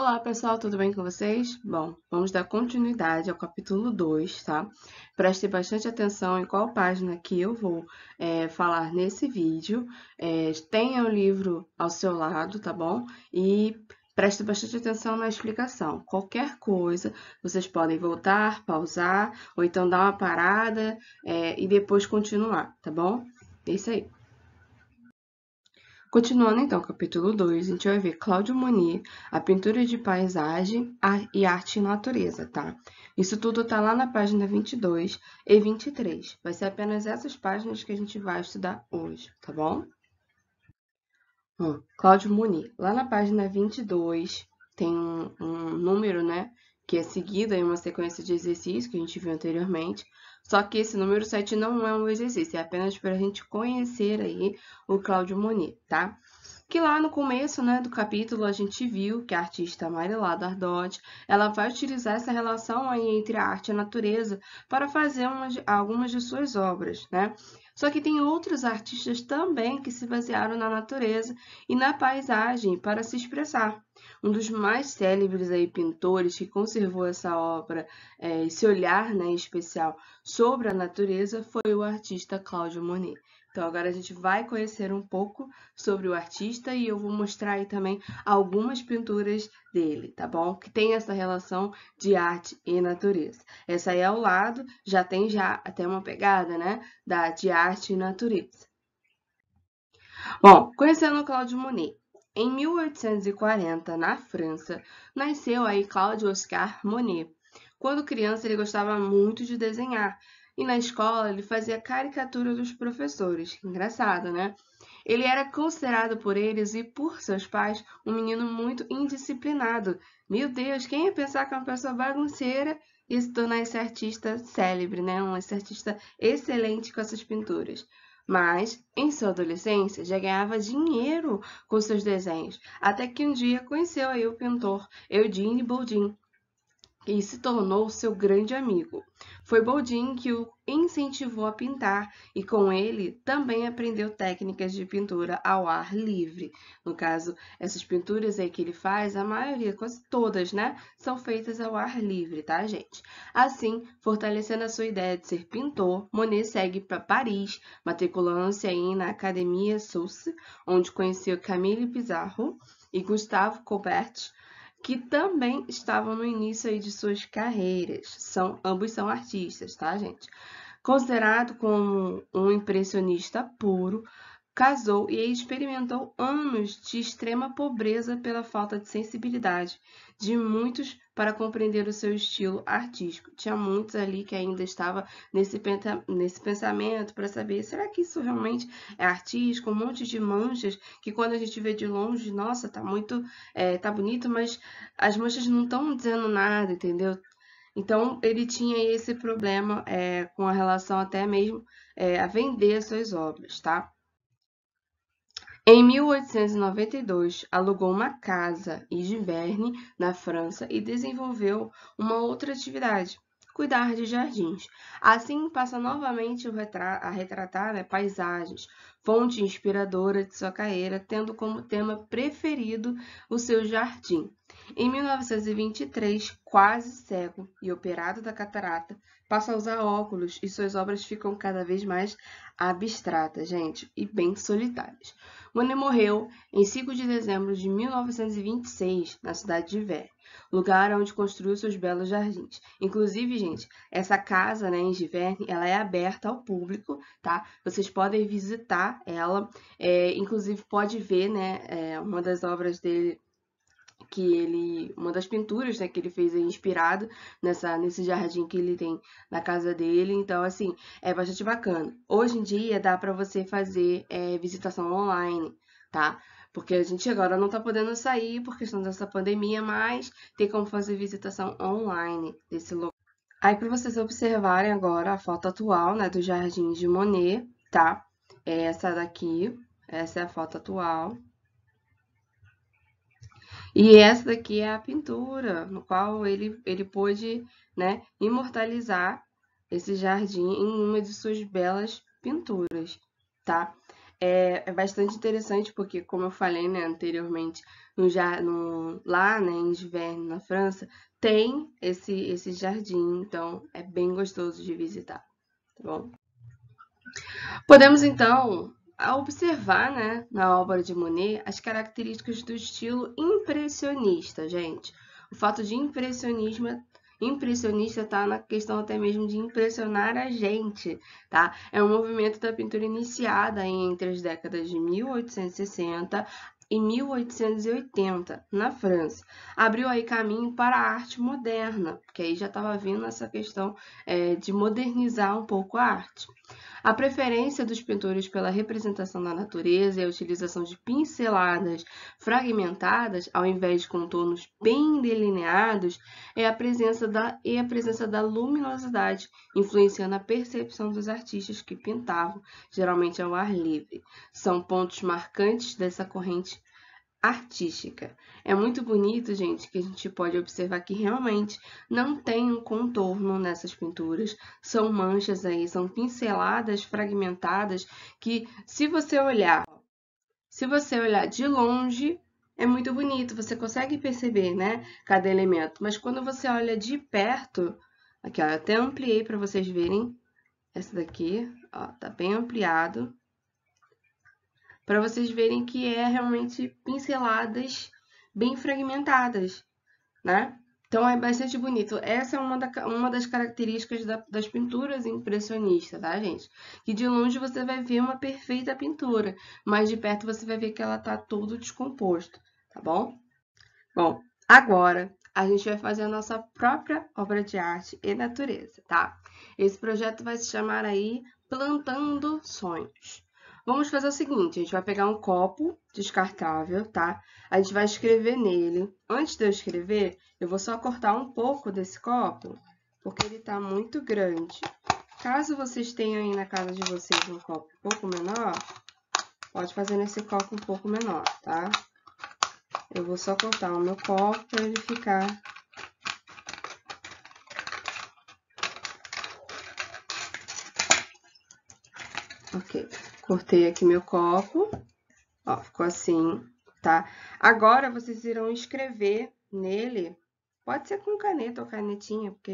Olá pessoal, tudo bem com vocês? Bom, vamos dar continuidade ao capítulo 2, tá? Preste bastante atenção em qual página que eu vou é, falar nesse vídeo. É, tenha o livro ao seu lado, tá bom? E Preste bastante atenção na explicação. Qualquer coisa, vocês podem voltar, pausar, ou então dar uma parada é, e depois continuar, tá bom? É isso aí. Continuando então capítulo 2, a gente vai ver Cláudio Moni, a pintura de paisagem e arte e natureza, tá? Isso tudo tá lá na página 22 e 23. Vai ser apenas essas páginas que a gente vai estudar hoje, tá bom? Claudio Cláudio lá na página 22 tem um, um número, né? Que é seguido em é uma sequência de exercícios que a gente viu anteriormente. Só que esse número 7 não é um exercício, é apenas para a gente conhecer aí o Cláudio Monet, tá? que lá no começo né, do capítulo a gente viu que a artista Marilada Ardot ela vai utilizar essa relação aí entre a arte e a natureza para fazer de, algumas de suas obras, né? Só que tem outros artistas também que se basearam na natureza e na paisagem para se expressar. Um dos mais célebres aí pintores que conservou essa obra, é, esse olhar né, especial sobre a natureza, foi o artista Cláudio Monet. Então agora a gente vai conhecer um pouco sobre o artista e eu vou mostrar aí também algumas pinturas dele, tá bom? Que tem essa relação de arte e natureza. Essa aí ao lado já tem já até uma pegada, né, da de arte e natureza. Bom, conhecendo Claude Monet, em 1840, na França, nasceu aí Claude Oscar Monet. Quando criança, ele gostava muito de desenhar e na escola ele fazia caricatura dos professores. Engraçado, né? Ele era considerado por eles e por seus pais um menino muito indisciplinado. Meu Deus, quem ia pensar que uma pessoa bagunceira ia se tornar esse artista célebre, né? Um artista excelente com essas pinturas. Mas, em sua adolescência, já ganhava dinheiro com seus desenhos, até que um dia conheceu aí o pintor Eugene Boldin, e se tornou seu grande amigo. Foi Boldin que o incentivou a pintar e com ele também aprendeu técnicas de pintura ao ar livre. No caso, essas pinturas aí que ele faz, a maioria, quase todas, né, são feitas ao ar livre, tá, gente? Assim, fortalecendo a sua ideia de ser pintor, Monet segue para Paris, matriculando-se aí na Academia Sousse, onde conheceu Camille Pizarro e Gustavo Colbert, que também estavam no início de suas carreiras. São, ambos são artistas, tá, gente? Considerado como um impressionista puro, casou e experimentou anos de extrema pobreza pela falta de sensibilidade de muitos para compreender o seu estilo artístico. Tinha muitos ali que ainda estava nesse, nesse pensamento para saber, será que isso realmente é artístico? Um monte de manchas que quando a gente vê de longe, nossa, tá muito, é, tá bonito, mas as manchas não estão dizendo nada, entendeu? Então, ele tinha esse problema é, com a relação até mesmo é, a vender suas obras, tá? Em 1892, alugou uma casa em Giverne, na França, e desenvolveu uma outra atividade, cuidar de jardins. Assim, passa novamente a retratar né, paisagens, fonte inspiradora de sua carreira, tendo como tema preferido o seu jardim. Em 1923, quase cego e operado da catarata, passa a usar óculos e suas obras ficam cada vez mais abstratas, gente, e bem solitárias. Monet morreu em 5 de dezembro de 1926, na cidade de Vé, lugar onde construiu seus belos jardins. Inclusive, gente, essa casa né, em Vé, ela é aberta ao público, tá? Vocês podem visitar ela, é, inclusive pode ver né, é, uma das obras dele que ele uma das pinturas né, que ele fez é inspirado nessa nesse jardim que ele tem na casa dele então assim é bastante bacana hoje em dia dá para você fazer é, visitação online tá porque a gente agora não está podendo sair por questão dessa pandemia mas tem como fazer visitação online desse local aí para vocês observarem agora a foto atual né do jardim de Monet tá é essa daqui essa é a foto atual e essa daqui é a pintura, no qual ele, ele pôde né, imortalizar esse jardim em uma de suas belas pinturas, tá? É, é bastante interessante porque, como eu falei né, anteriormente, no, no, lá né, em inverno na França, tem esse, esse jardim, então é bem gostoso de visitar, tá bom? Podemos, então, a observar né, na obra de Monet as características do estilo impressionista, gente. O fato de impressionismo impressionista tá na questão até mesmo de impressionar a gente, tá? É um movimento da pintura iniciada entre as décadas de 1860 e 1880 na França. Abriu aí caminho para a arte moderna, que aí já estava vindo essa questão é, de modernizar um pouco a arte. A preferência dos pintores pela representação da natureza e a utilização de pinceladas fragmentadas, ao invés de contornos bem delineados, é a presença da, e é a presença da luminosidade, influenciando a percepção dos artistas que pintavam, geralmente ao ar livre. São pontos marcantes dessa corrente artística. É muito bonito, gente, que a gente pode observar que realmente não tem um contorno nessas pinturas. São manchas aí, são pinceladas fragmentadas que se você olhar, se você olhar de longe, é muito bonito, você consegue perceber, né, cada elemento, mas quando você olha de perto, aqui ó, eu até ampliei para vocês verem essa daqui, ó, tá bem ampliado para vocês verem que é realmente pinceladas bem fragmentadas, né? Então é bastante bonito. Essa é uma, da, uma das características da, das pinturas impressionistas, tá, gente? Que de longe você vai ver uma perfeita pintura, mas de perto você vai ver que ela tá todo descomposto, tá bom? Bom, agora a gente vai fazer a nossa própria obra de arte e natureza, tá? Esse projeto vai se chamar aí Plantando Sonhos. Vamos fazer o seguinte, a gente vai pegar um copo descartável, tá? A gente vai escrever nele. Antes de eu escrever, eu vou só cortar um pouco desse copo, porque ele tá muito grande. Caso vocês tenham aí na casa de vocês um copo um pouco menor, pode fazer nesse copo um pouco menor, tá? Eu vou só cortar o meu copo para ele ficar Ok. Cortei aqui meu copo. Ó, ficou assim, tá? Agora, vocês irão escrever nele. Pode ser com caneta ou canetinha, porque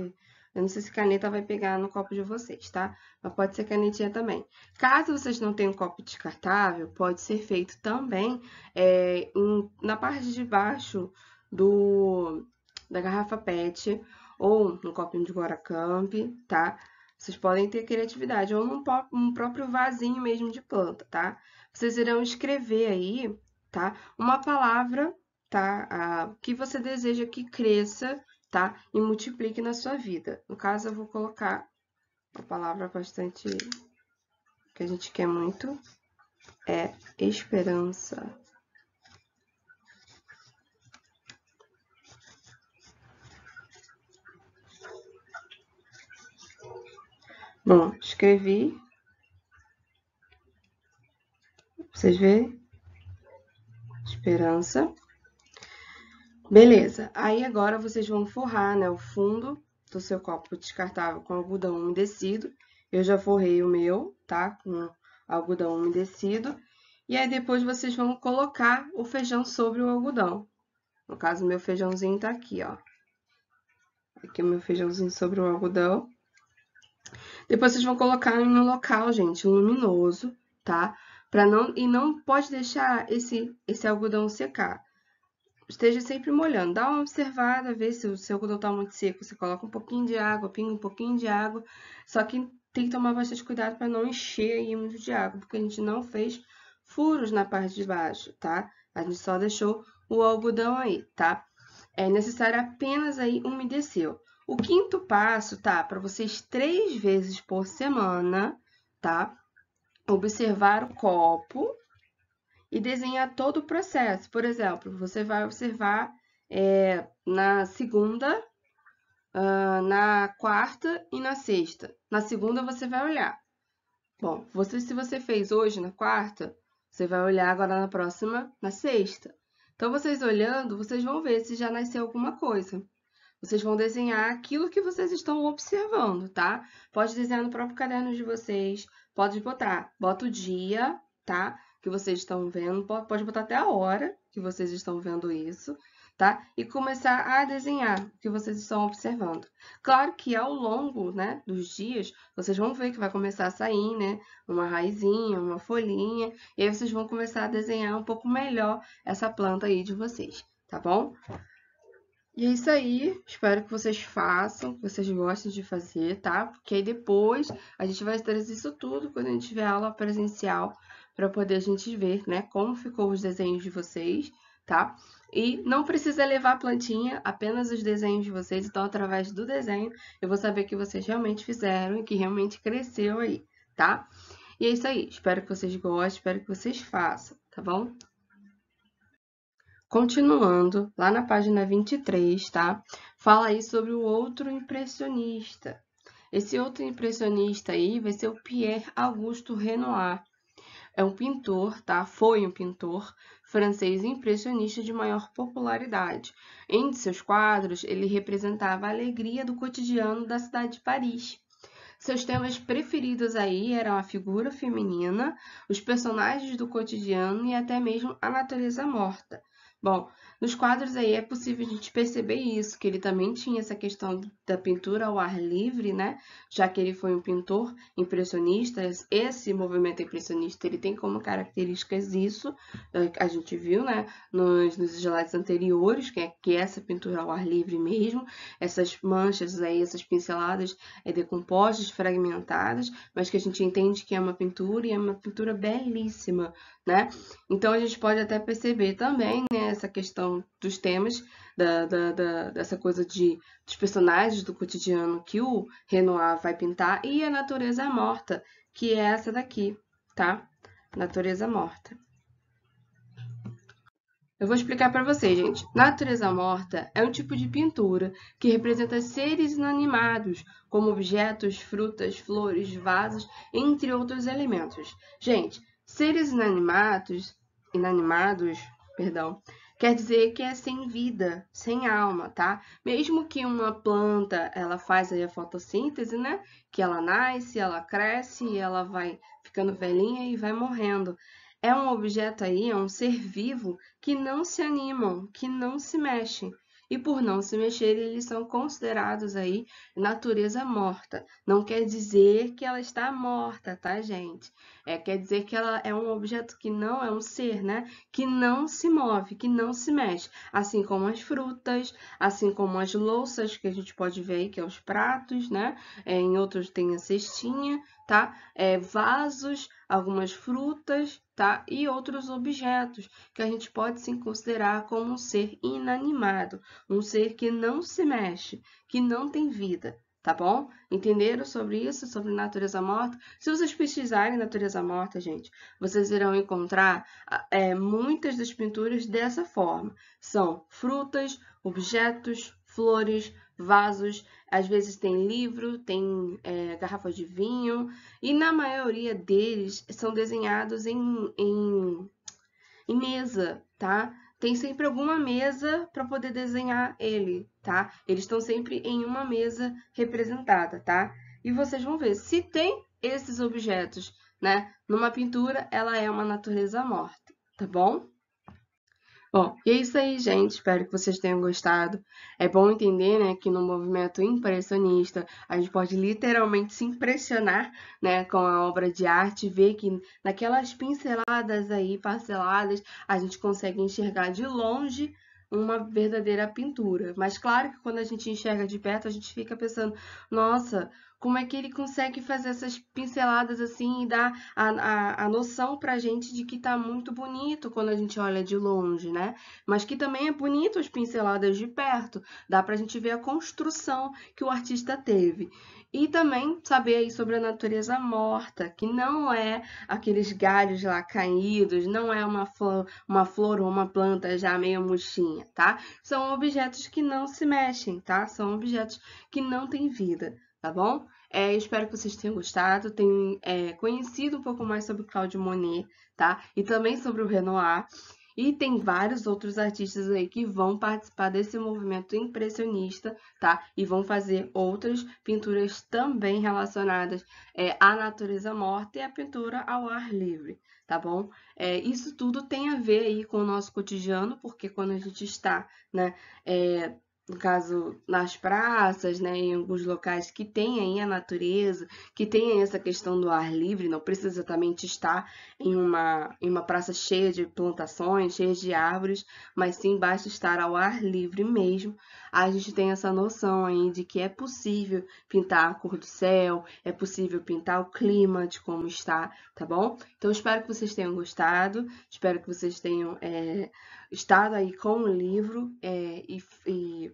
eu não sei se caneta vai pegar no copo de vocês, tá? Mas pode ser canetinha também. Caso vocês não tenham copo descartável, pode ser feito também é, em, na parte de baixo do, da garrafa PET ou no copinho de Guaracamp, tá? Vocês podem ter criatividade, ou um, próprio vasinho mesmo de planta, tá? Vocês irão escrever aí, tá? Uma palavra, tá? que você deseja que cresça, tá? E multiplique na sua vida. No caso, eu vou colocar uma palavra bastante que a gente quer muito, é esperança. Bom, escrevi. Vocês veem Esperança. Beleza. Aí agora vocês vão forrar né, o fundo do seu copo descartável com algodão umedecido. Eu já forrei o meu, tá? Com algodão umedecido. E aí depois vocês vão colocar o feijão sobre o algodão. No caso, meu feijãozinho tá aqui, ó. Aqui o é meu feijãozinho sobre o algodão. Depois vocês vão colocar em um local, gente, luminoso, tá? Pra não, e não pode deixar esse, esse algodão secar. Esteja sempre molhando. Dá uma observada, vê se o seu algodão tá muito seco. Você coloca um pouquinho de água, pinga um pouquinho de água. Só que tem que tomar bastante cuidado para não encher aí muito de água, porque a gente não fez furos na parte de baixo, tá? A gente só deixou o algodão aí, tá? É necessário apenas aí umedeceu. O quinto passo, tá? Para vocês três vezes por semana, tá? Observar o copo e desenhar todo o processo. Por exemplo, você vai observar é, na segunda, uh, na quarta e na sexta. Na segunda você vai olhar. Bom, você, se você fez hoje na quarta, você vai olhar agora na próxima, na sexta. Então, vocês olhando, vocês vão ver se já nasceu alguma coisa. Vocês vão desenhar aquilo que vocês estão observando, tá? Pode desenhar no próprio caderno de vocês, pode botar, bota o dia, tá? Que vocês estão vendo, pode botar até a hora que vocês estão vendo isso, tá? E começar a desenhar o que vocês estão observando. Claro que ao longo, né, dos dias, vocês vão ver que vai começar a sair, né, uma raizinha, uma folhinha, e aí vocês vão começar a desenhar um pouco melhor essa planta aí de vocês, tá bom? E é isso aí. Espero que vocês façam, que vocês gostem de fazer, tá? Porque aí depois a gente vai trazer isso tudo quando a gente tiver aula presencial para poder a gente ver, né, como ficou os desenhos de vocês, tá? E não precisa levar a plantinha, apenas os desenhos de vocês. Então, através do desenho, eu vou saber que vocês realmente fizeram e que realmente cresceu aí, tá? E é isso aí. Espero que vocês gostem, espero que vocês façam, tá bom? Continuando, lá na página 23, tá? Fala aí sobre o outro impressionista. Esse outro impressionista aí vai ser o Pierre Auguste Renoir. É um pintor, tá? Foi um pintor francês impressionista de maior popularidade. Em seus quadros, ele representava a alegria do cotidiano da cidade de Paris. Seus temas preferidos aí eram a figura feminina, os personagens do cotidiano e até mesmo a natureza morta. Bom, nos quadros aí é possível a gente perceber isso, que ele também tinha essa questão da pintura ao ar livre, né? Já que ele foi um pintor impressionista, esse movimento impressionista ele tem como características isso, eh, a gente viu, né? Nos, nos slides anteriores, que é, que é essa pintura ao ar livre mesmo, essas manchas aí, essas pinceladas é, decompostas, fragmentadas, mas que a gente entende que é uma pintura e é uma pintura belíssima, né? Então a gente pode até perceber também né, essa questão questão dos temas, da, da, da, dessa coisa de, dos personagens do cotidiano que o Renoir vai pintar, e a natureza morta, que é essa daqui, tá? Natureza morta. Eu vou explicar para vocês, gente. Natureza morta é um tipo de pintura que representa seres inanimados, como objetos, frutas, flores, vasos, entre outros elementos. Gente, seres inanimados, inanimados, perdão, quer dizer que é sem vida, sem alma, tá? Mesmo que uma planta, ela faz aí a fotossíntese, né? Que ela nasce, ela cresce, ela vai ficando velhinha e vai morrendo. É um objeto aí, é um ser vivo que não se animam, que não se mexem. E por não se mexer, eles são considerados aí natureza morta. Não quer dizer que ela está morta, tá, gente? É, quer dizer que ela é um objeto que não é um ser, né? Que não se move, que não se mexe. Assim como as frutas, assim como as louças que a gente pode ver aí, que é os pratos, né? É, em outros tem a cestinha, tá? É, vasos, algumas frutas, tá? E outros objetos que a gente pode sim considerar como um ser inanimado, um ser que não se mexe, que não tem vida, tá bom? Entenderam sobre isso, sobre natureza morta? Se vocês pesquisarem natureza morta, gente, vocês irão encontrar é, muitas das pinturas dessa forma. São frutas, objetos, flores, vasos, às vezes tem livro, tem é, garrafa de vinho, e na maioria deles são desenhados em, em, em mesa, tá? tem sempre alguma mesa para poder desenhar ele, tá? Eles estão sempre em uma mesa representada, tá? E vocês vão ver, se tem esses objetos, né, numa pintura, ela é uma natureza morta, tá bom? Bom, e é isso aí, gente. Espero que vocês tenham gostado. É bom entender, né, que no movimento impressionista a gente pode literalmente se impressionar, né, com a obra de arte, ver que naquelas pinceladas aí, parceladas, a gente consegue enxergar de longe uma verdadeira pintura. Mas claro que quando a gente enxerga de perto, a gente fica pensando, nossa, como é que ele consegue fazer essas pinceladas assim e dar a, a, a noção pra gente de que tá muito bonito quando a gente olha de longe, né? Mas que também é bonito as pinceladas de perto, dá pra gente ver a construção que o artista teve. E também saber aí sobre a natureza morta, que não é aqueles galhos lá caídos, não é uma flor, uma flor ou uma planta já meio murchinha, tá? São objetos que não se mexem, tá? São objetos que não têm vida tá bom? É, espero que vocês tenham gostado, tenham é, conhecido um pouco mais sobre o Claudio Monet, tá? E também sobre o Renoir. E tem vários outros artistas aí que vão participar desse movimento impressionista, tá? E vão fazer outras pinturas também relacionadas é, à natureza morta e à pintura ao ar livre, tá bom? É, isso tudo tem a ver aí com o nosso cotidiano, porque quando a gente está, né, é, no caso, nas praças, né, em alguns locais que tem aí a natureza, que tem essa questão do ar livre, não precisa exatamente estar em uma, em uma praça cheia de plantações, cheia de árvores, mas sim basta estar ao ar livre mesmo. A gente tem essa noção aí de que é possível pintar a cor do céu, é possível pintar o clima de como está, tá bom? Então, espero que vocês tenham gostado, espero que vocês tenham. É, estar aí com o livro é, e, e,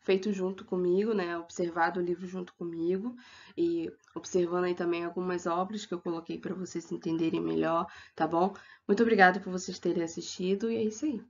feito junto comigo, né? Observado o livro junto comigo e observando aí também algumas obras que eu coloquei para vocês entenderem melhor, tá bom? Muito obrigada por vocês terem assistido e é isso aí.